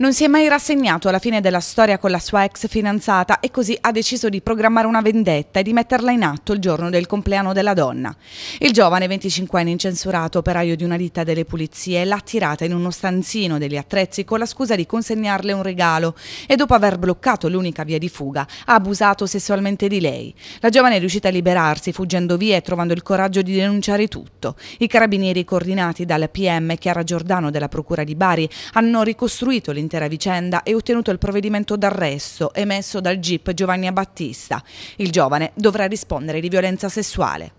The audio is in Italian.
Non si è mai rassegnato alla fine della storia con la sua ex fidanzata e così ha deciso di programmare una vendetta e di metterla in atto il giorno del compleanno della donna. Il giovane 25enne incensurato, operaio di una ditta delle pulizie, l'ha tirata in uno stanzino degli attrezzi con la scusa di consegnarle un regalo e dopo aver bloccato l'unica via di fuga ha abusato sessualmente di lei. La giovane è riuscita a liberarsi fuggendo via e trovando il coraggio di denunciare tutto. I carabinieri coordinati dal PM Chiara Giordano della Procura di Bari hanno ricostruito l'interno l'intera vicenda e ottenuto il provvedimento d'arresto emesso dal GIP Giovanni Battista. Il giovane dovrà rispondere di violenza sessuale.